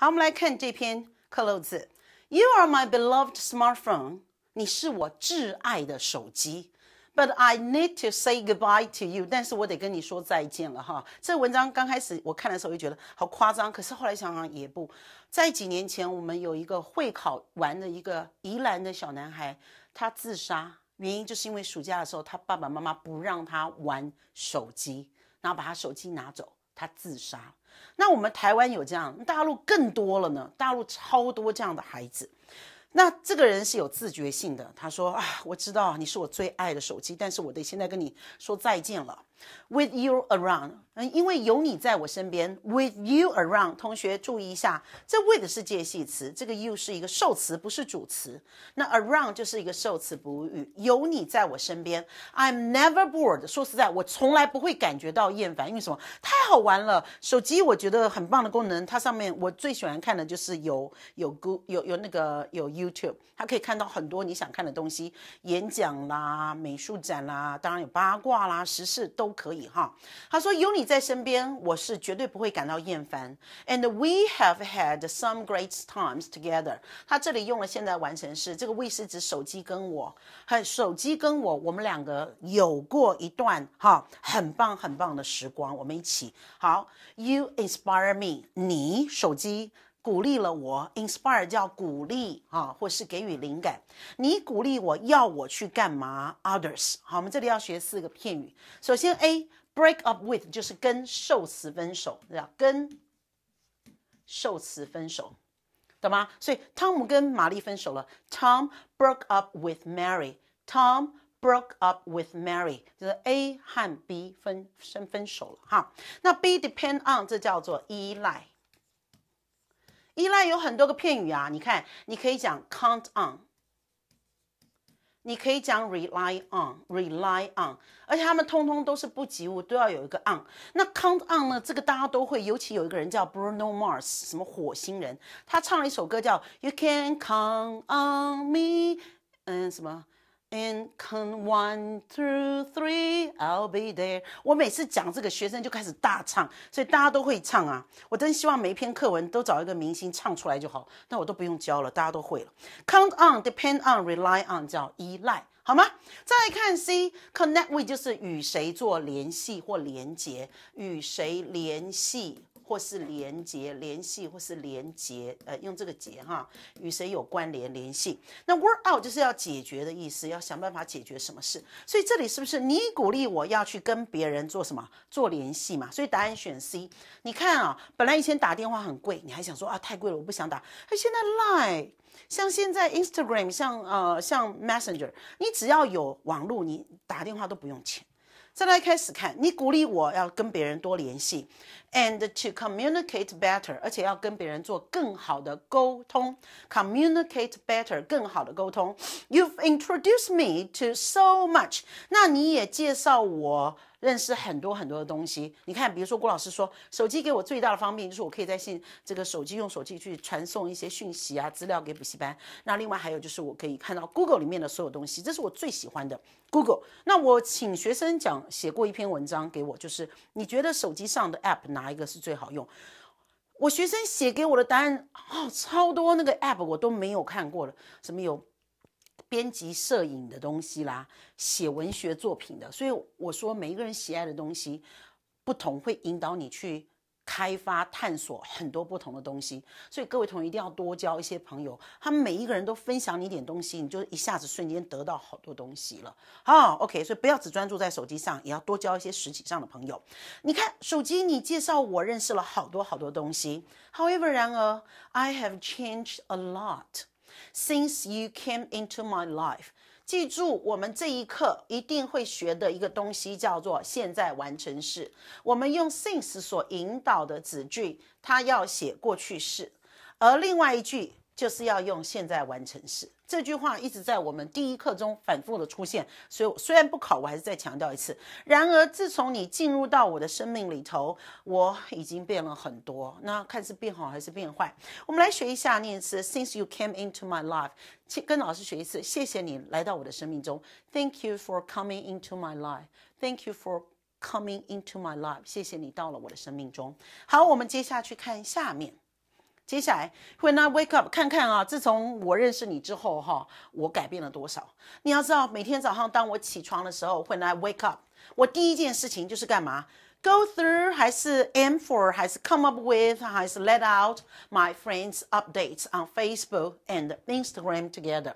好，我们来看这篇克漏字。You are my beloved smartphone，你是我挚爱的手机。But I need to say goodbye to you，但是我得跟你说再见了哈。这文章刚开始我看的时候就觉得好夸张，可是后来想想也不。在几年前，我们有一个会考完的一个宜兰的小男孩，他自杀，原因就是因为暑假的时候，他爸爸妈妈不让他玩手机，然后把他手机拿走，他自杀。那我们台湾有这样，大陆更多了呢。大陆超多这样的孩子，那这个人是有自觉性的。他说啊，我知道你是我最爱的手机，但是我得现在跟你说再见了。With you around，嗯，因为有你在我身边。With you around，同学注意一下，这 with 是介系词，这个 you 是一个受词，不是主词。那 around 就是一个受词补语，有你在我身边。I'm never bored。说实在，我从来不会感觉到厌烦，因为什么？太好玩了！手机我觉得很棒的功能，它上面我最喜欢看的就是有有 Go 有有那个有 YouTube，它可以看到很多你想看的东西，演讲啦、美术展啦，当然有八卦啦、时事都。可以哈，他说有你在身边，我是绝对不会感到厌烦。And we have had some great times together。他这里用了现在完成式，这个 we 是指手机跟我，很手机跟我，我们两个有过一段哈很棒很棒的时光，我们一起。好，You inspire me，你手机。鼓励了我，inspire 叫鼓励啊，或是给予灵感。你鼓励我要我去干嘛？Others，好，我们这里要学四个片语。首先，A break up with 就是跟受词分手，对吧？跟受词分手，懂吗？所以汤姆跟玛丽分手了，Tom broke up with Mary，Tom broke up with Mary 就是 A 和 B 分分分手了哈。那 B depend on 这叫做依赖。依赖有很多个片语啊，你看，你可以讲 count on，你可以讲 rely on，rely on，而且他们通通都是不及物，都要有一个 on。那 count on 呢？这个大家都会，尤其有一个人叫 Bruno Mars，什么火星人，他唱了一首歌叫 You Can Count on Me，嗯，什么？i n c o n one, two, three, I'll be there。我每次讲这个，学生就开始大唱，所以大家都会唱啊。我真希望每一篇课文都找一个明星唱出来就好，那我都不用教了，大家都会了。Count on, depend on, rely on，叫依赖，好吗？再看 C，connect with 就是与谁做联系或连接，与谁联系？或是连接联系，或是连接，呃，用这个结哈，与谁有关联联系？那 work out 就是要解决的意思，要想办法解决什么事？所以这里是不是你鼓励我要去跟别人做什么？做联系嘛？所以答案选 C。你看啊，本来以前打电话很贵，你还想说啊太贵了，我不想打。那现在 lie，像现在 Instagram，像呃像 Messenger，你只要有网络，你打电话都不用钱。再来开始看，你鼓励我要跟别人多联系，and to communicate better，而且要跟别人做更好的沟通，communicate better，更好的沟通。You've introduced me to so much，那你也介绍我。认识很多很多的东西，你看，比如说郭老师说，手机给我最大的方便就是我可以在信这个手机用手机去传送一些讯息啊、资料给补习班。那另外还有就是我可以看到 Google 里面的所有东西，这是我最喜欢的 Google。那我请学生讲写过一篇文章给我，就是你觉得手机上的 App 哪一个是最好用？我学生写给我的答案哦，超多那个 App 我都没有看过了，什么有？编辑摄影的东西啦，写文学作品的，所以我说每一个人喜爱的东西不同，会引导你去开发探索很多不同的东西。所以各位同学一定要多交一些朋友，他们每一个人都分享你一点东西，你就一下子瞬间得到好多东西了啊。OK，所以不要只专注在手机上，也要多交一些实体上的朋友。你看手机，你介绍我认识了好多好多东西。However，然而，I have changed a lot。Since you came into my life，记住我们这一刻一定会学的一个东西叫做现在完成式。我们用 since 所引导的子句，它要写过去式，而另外一句。就是要用现在完成时，这句话一直在我们第一课中反复的出现，所以虽然不考，我还是再强调一次。然而自从你进入到我的生命里头，我已经变了很多。那看是变好还是变坏？我们来学一下念词：Since you came into my life，跟老师学一次。谢谢你来到我的生命中，Thank you for coming into my life，Thank you for coming into my life，谢谢你到了我的生命中。好，我们接下去看下面。接下来会那 wake up 看看啊，自从我认识你之后哈、啊，我改变了多少？你要知道，每天早上当我起床的时候，会来 wake up，我第一件事情就是干嘛？Go through 还是 aim for 还是 come up with 还是 let out my friends updates on Facebook and Instagram together。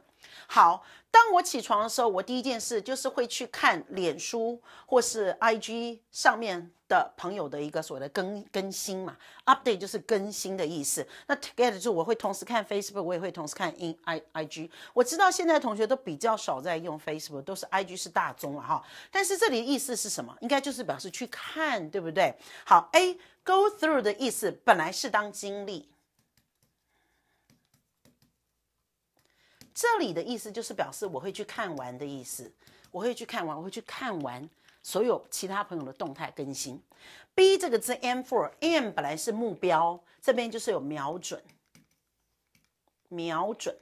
好，当我起床的时候，我第一件事就是会去看脸书或是 IG 上面的朋友的一个所谓的更更新嘛，update 就是更新的意思。那 together 就我会同时看 Facebook，我也会同时看 in I IG。我知道现在同学都比较少在用 Facebook，都是 IG 是大宗了哈。但是这里的意思是什么？应该就是表示去看，对不对？好，A go through 的意思本来是当经历。这里的意思就是表示我会去看完的意思，我会去看完，我会去看完所有其他朋友的动态更新。B 这个字 a n m f o r a n m 本来是目标，这边就是有瞄准，瞄准，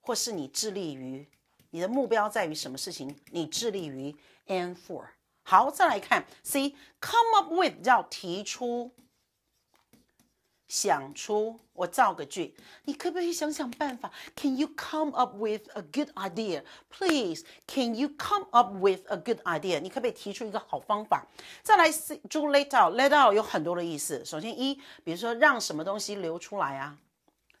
或是你致力于，你的目标在于什么事情？你致力于 a n m for。好，再来看 C，come up with 要提出。想出，我造个句，你可不可以想想办法？Can you come up with a good idea, please? Can you come up with a good idea? 你可不可以提出一个好方法？再来 do let out, let out 有很多的意思。首先一，比如说让什么东西流出来啊，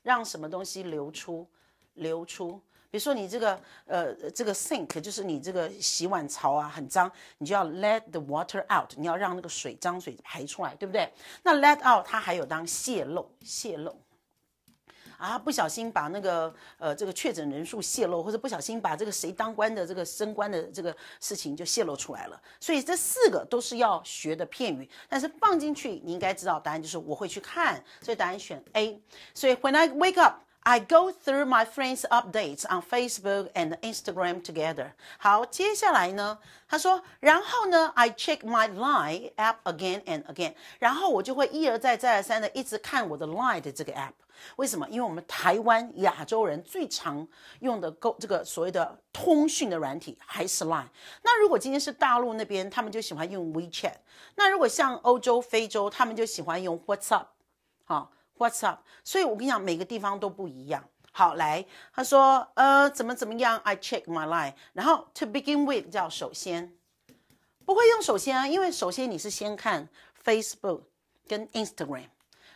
让什么东西流出，流出。比如说你这个呃这个 sink 就是你这个洗碗槽啊很脏，你就要 let the water out，你要让那个水脏水排出来，对不对？那 let out 它还有当泄露泄露啊，不小心把那个呃这个确诊人数泄露，或者不小心把这个谁当官的这个升官的这个事情就泄露出来了。所以这四个都是要学的片语，但是放进去你应该知道答案就是我会去看，所以答案选 A。所以 when I wake up。I go through my friends' updates on Facebook and Instagram together。好，接下来呢？他说，然后呢？I check my LINE app again and again。然后我就会一而再、再而三的一直看我的 LINE 的这个 app。为什么？因为我们台湾亚洲人最常用的沟这个所谓的通讯的软体还是 LINE。那如果今天是大陆那边，他们就喜欢用 WeChat。那如果像欧洲、非洲，他们就喜欢用 WhatsApp。好。What's up？所以我跟你讲，每个地方都不一样。好，来，他说，呃，怎么怎么样？I check my line。然后，to begin with 叫首先，不会用首先啊，因为首先你是先看 Facebook 跟 Instagram，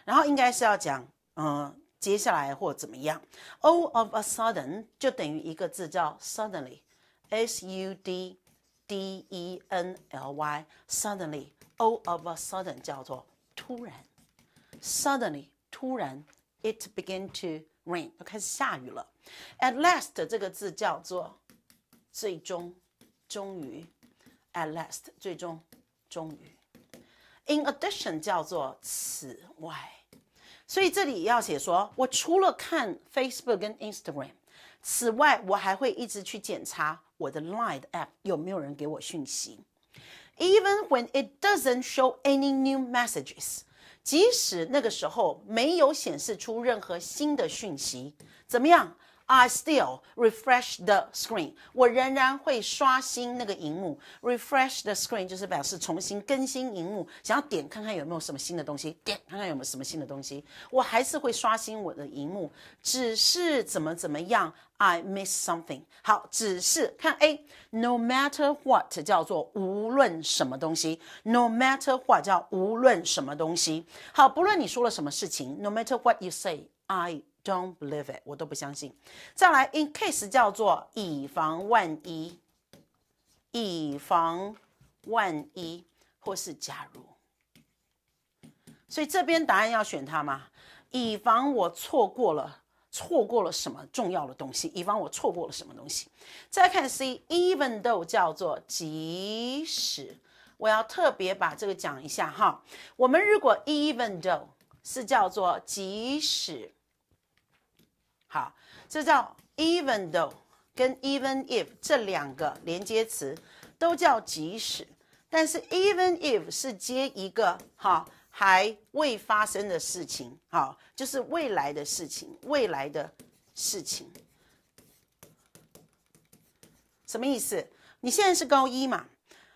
然后应该是要讲，嗯，接下来或怎么样？All of a sudden 就等于一个字叫 suddenly，s u d d e n l y，suddenly，all of a sudden 叫做突然，suddenly。突然，it began to rain，开始下雨了。At last 这个字叫做最终，终于。At last 最终，终于。In addition 叫做此外。所以这里要写说，我除了看 Facebook 跟 Instagram，此外我还会一直去检查我的 Line app 有没有人给我讯息。Even when it doesn't show any new messages。即使那个时候没有显示出任何新的讯息，怎么样？I still refresh the screen. 我仍然会刷新那个荧幕。Refresh the screen 就是表示重新更新荧幕，想要点看看有没有什么新的东西，点看看有没有什么新的东西。我还是会刷新我的荧幕，只是怎么怎么样。I miss something. 好，只是看 A. No matter what 叫做无论什么东西。No matter what 叫无论什么东西。好，不论你说了什么事情。No matter what you say, I. Don't believe it，我都不相信。再来，in case 叫做以防万一，以防万一，或是假如。所以这边答案要选它吗？以防我错过了，错过了什么重要的东西？以防我错过了什么东西？再看 C，even though 叫做即使。我要特别把这个讲一下哈。我们如果 even though 是叫做即使。好，这叫 even though，跟 even if 这两个连接词都叫即使，但是 even if 是接一个哈还未发生的事情，好，就是未来的事情，未来的事情，什么意思？你现在是高一嘛？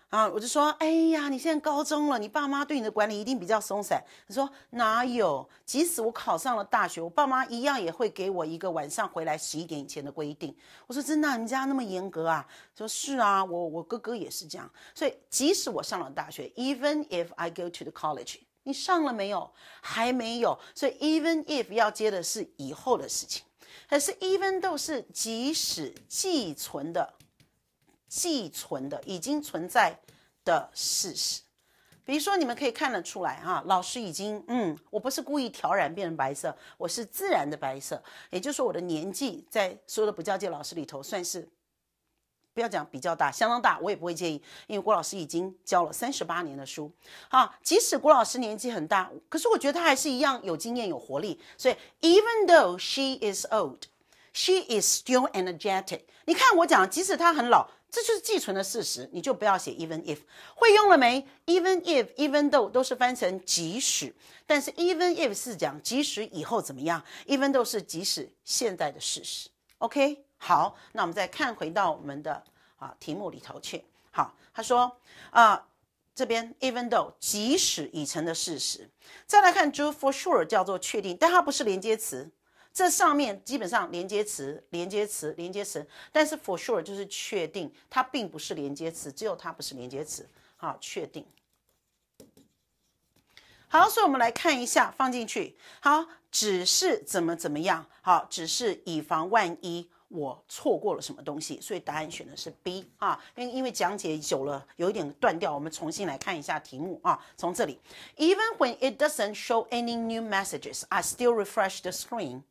啊，我就说，哎呀，你现在高中了，你爸妈对你的管理一定比较松散。他说哪有，即使我考上了大学，我爸妈一样也会给我一个晚上回来十一点以前的规定。我说真的，你们家那么严格啊？说是啊，我我哥哥也是这样。所以即使我上了大学，even if I go to the college，你上了没有？还没有。所以 even if 要接的是以后的事情，可是 even 都是即使寄存的。寄存的已经存在的事实，比如说你们可以看得出来啊，老师已经嗯，我不是故意调染变成白色，我是自然的白色。也就是说，我的年纪在所有的不教界老师里头算是，不要讲比较大，相当大，我也不会介意，因为郭老师已经教了三十八年的书啊。即使郭老师年纪很大，可是我觉得他还是一样有经验、有活力。所以，even though she is old, she is still energetic。你看我讲，即使他很老。这就是既存的事实，你就不要写 even if。会用了没？even if、even though 都是翻成即使，但是 even if 是讲即使以后怎么样，even though 是即使现在的事实。OK，好，那我们再看回到我们的啊题目里头去。好，他说啊这边 even though 即使已成的事实，再来看 do for sure 叫做确定，但它不是连接词。这上面基本上连接词，连接词，连接词，但是 for sure 就是确定，它并不是连接词，只有它不是连接词，好，确定。好，所以我们来看一下，放进去，好，只是怎么怎么样，好，只是以防万一我错过了什么东西，所以答案选的是 B 啊，因因为讲解久了有一点断掉，我们重新来看一下题目啊，从这里，Even when it doesn't show any new messages, I still refresh the screen.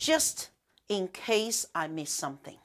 Just in case I miss something。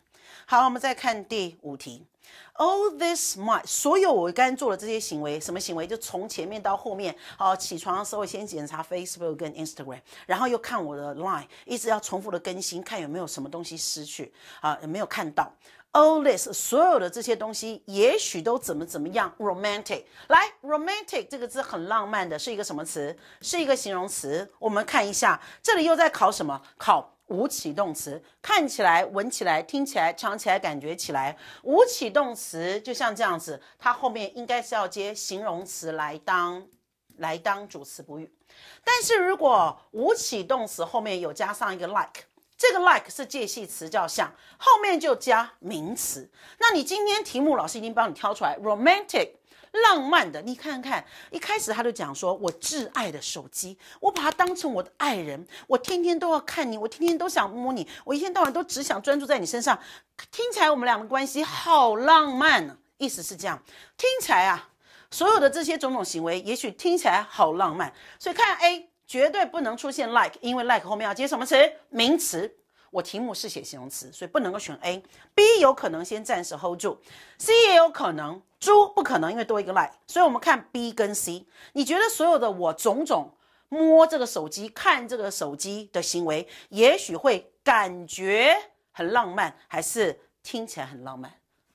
好，我们再看第五题。All this might 所有我刚做的这些行为，什么行为？就从前面到后面，好，起床的时候先检查 Facebook 跟 Instagram，然后又看我的 Line，一直要重复的更新，看有没有什么东西失去。啊，有没有看到。All this 所有的这些东西，也许都怎么怎么样？Romantic。来，Romantic 这个字很浪漫的，是一个什么词？是一个形容词。我们看一下，这里又在考什么？考无启动词，看起来、闻起来、听起来、尝起来、感觉起来，无启动词就像这样子，它后面应该是要接形容词来当来当主词补语。但是如果无启动词后面有加上一个 like，这个 like 是介系词叫像，后面就加名词。那你今天题目老师已经帮你挑出来，romantic。浪漫的，你看看，一开始他就讲说，我挚爱的手机，我把它当成我的爱人，我天天都要看你，我天天都想摸你，我一天到晚都只想专注在你身上，听起来我们俩的关系好浪漫呢，意思是这样，听起来啊，所有的这些种种行为，也许听起来好浪漫，所以看 A 绝对不能出现 like，因为 like 后面要接什么词？名词。我题目是写形容词，所以不能够选 A。B 有可能先暂时 hold 住，C 也有可能。猪不可能，因为多一个 like。所以我们看 B 跟 C，你觉得所有的我种种摸这个手机、看这个手机的行为，也许会感觉很浪漫，还是听起来很浪漫？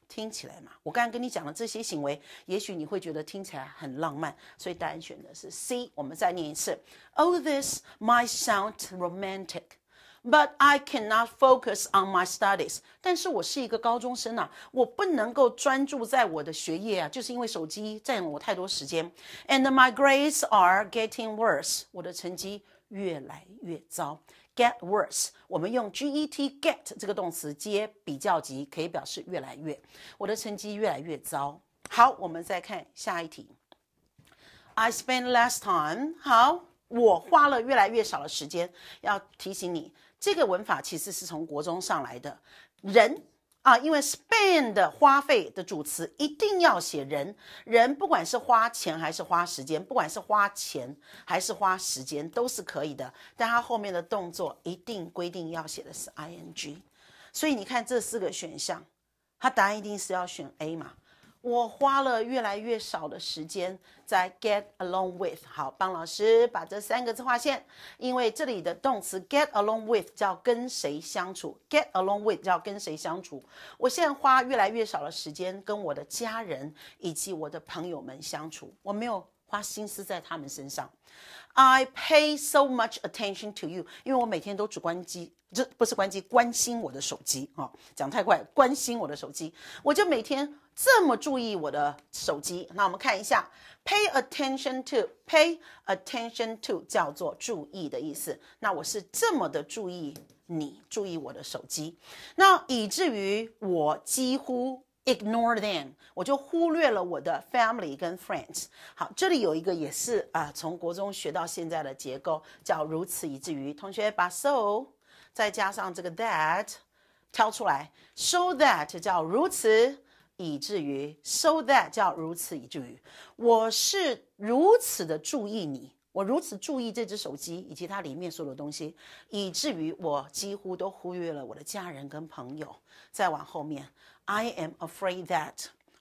听起来嘛，我刚刚跟你讲的这些行为，也许你会觉得听起来很浪漫。所以答案选的是 C。我们再念一次：Oh, this might sound romantic. But I cannot focus on my studies。但是我是一个高中生啊，我不能够专注在我的学业啊，就是因为手机占了我太多时间。And my grades are getting worse。我的成绩越来越糟。Get worse。我们用 get get 这个动词接比较级，可以表示越来越。我的成绩越来越糟。好，我们再看下一题。I spend less time。好，我花了越来越少的时间。要提醒你。这个文法其实是从国中上来的，人啊，因为 spend 花费的主词一定要写人，人不管是花钱还是花时间，不管是花钱还是花时间都是可以的，但他后面的动作一定规定要写的是 I N G，所以你看这四个选项，它答案一定是要选 A 嘛。我花了越来越少的时间在 get along with。好，帮老师把这三个字画线，因为这里的动词 get along with 叫跟谁相处，get along with 叫跟谁相处。我现在花越来越少的时间跟我的家人以及我的朋友们相处，我没有花心思在他们身上。I pay so much attention to you，因为我每天都只关机，这不是关机，关心我的手机啊。讲太快，关心我的手机，我就每天这么注意我的手机。那我们看一下，pay attention to，pay attention to 叫做注意的意思。那我是这么的注意你，注意我的手机，那以至于我几乎。Ignore them，我就忽略了我的 family 跟 friends。好，这里有一个也是啊，从国中学到现在的结构叫如此以至于。同学把 so 再加上这个 that 挑出来，so that 叫如此以至于，so that 叫如此以至于。我是如此的注意你。我如此注意这只手机以及它里面所有的东西，以至于我几乎都忽略了我的家人跟朋友。再往后面，I am afraid that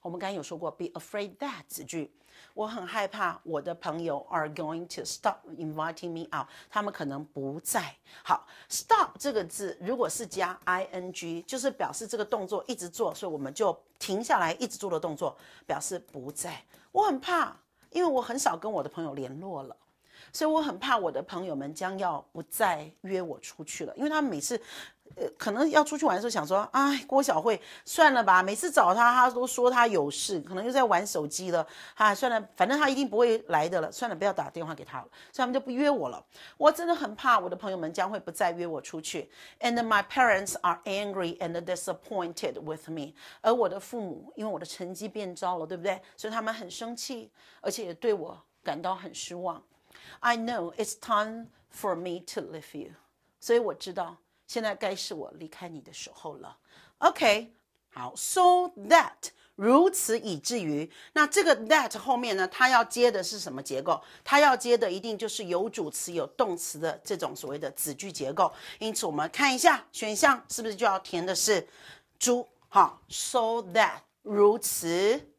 我们刚才有说过 be afraid that 句，我很害怕我的朋友 are going to stop inviting me out，他们可能不在。好，stop 这个字如果是加 ing，就是表示这个动作一直做，所以我们就停下来，一直做的动作表示不在。我很怕，因为我很少跟我的朋友联络了。所以我很怕我的朋友们将要不再约我出去了，因为他们每次，呃，可能要出去玩的时候想说，啊，郭小慧，算了吧。每次找他，他都说他有事，可能又在玩手机了。啊，算了，反正他一定不会来的了。算了，不要打电话给他了。所以他们就不约我了。我真的很怕我的朋友们将会不再约我出去。And my parents are angry and disappointed with me。而我的父母因为我的成绩变糟了，对不对？所以他们很生气，而且也对我感到很失望。I know it's time for me to leave you，所以我知道现在该是我离开你的时候了。OK，好。So that 如此以至于，那这个 that 后面呢？它要接的是什么结构？它要接的一定就是有主词、有动词的这种所谓的子句结构。因此，我们看一下选项是不是就要填的是“猪”哈。So that 如此。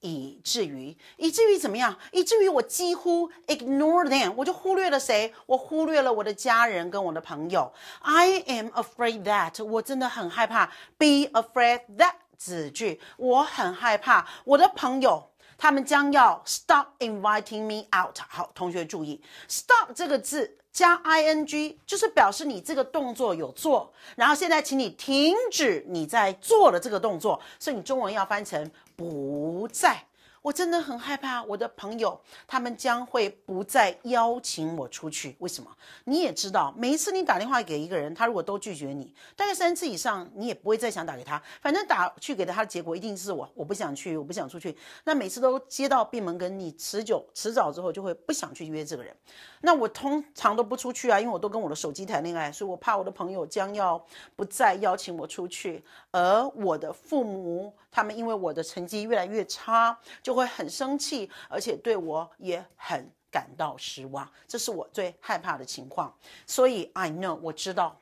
以至于以至于怎么样？以至于我几乎 ignore them，我就忽略了谁？我忽略了我的家人跟我的朋友。I am afraid that 我真的很害怕。Be afraid that 子句，我很害怕。我的朋友他们将要 stop inviting me out。好，同学注意，stop 这个字加 i n g 就是表示你这个动作有做，然后现在请你停止你在做的这个动作。所以你中文要翻成。不在。我真的很害怕，我的朋友他们将会不再邀请我出去。为什么？你也知道，每一次你打电话给一个人，他如果都拒绝你，大概三次以上，你也不会再想打给他。反正打去给他，他的结果一定是我，我不想去，我不想出去。那每次都接到闭门羹，你持久迟早之后就会不想去约这个人。那我通常都不出去啊，因为我都跟我的手机谈恋爱，所以我怕我的朋友将要不再邀请我出去。而我的父母他们因为我的成绩越来越差。就会很生气，而且对我也很感到失望，这是我最害怕的情况。所以 I know 我知道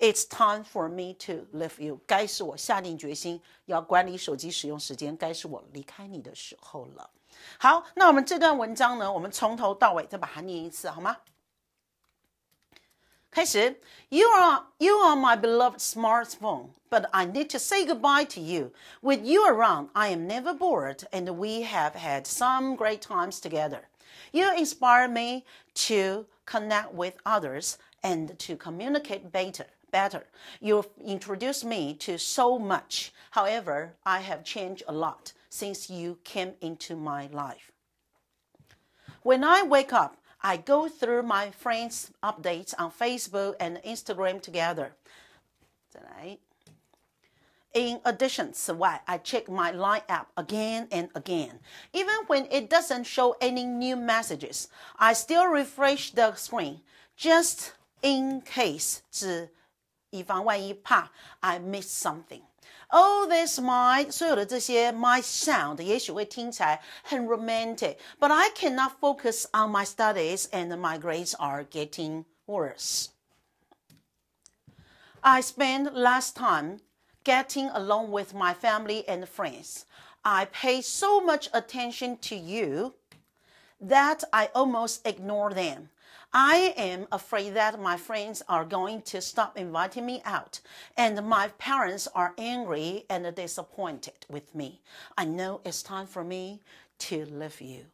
，It's time for me to leave you。该是我下定决心要管理手机使用时间，该是我离开你的时候了。好，那我们这段文章呢？我们从头到尾再把它念一次，好吗？Patient, you are, you are my beloved smartphone, but I need to say goodbye to you. With you around, I am never bored, and we have had some great times together. You inspire me to connect with others and to communicate better. Better. You introduced me to so much. However, I have changed a lot since you came into my life. When I wake up, I go through my friends' updates on Facebook and Instagram together. In addition, so why I check my Line app again and again. Even when it doesn't show any new messages, I still refresh the screen just in case, 只以防万一怕 I miss something. All this my 所有的这些 my sound 也许会听起来很 romantic, but I cannot focus on my studies and my grades are getting worse. I spent last time getting along with my family and friends. I pay so much attention to you that I almost ignore them. I am afraid that my friends are going to stop inviting me out, and my parents are angry and disappointed with me. I know it's time for me to leave you.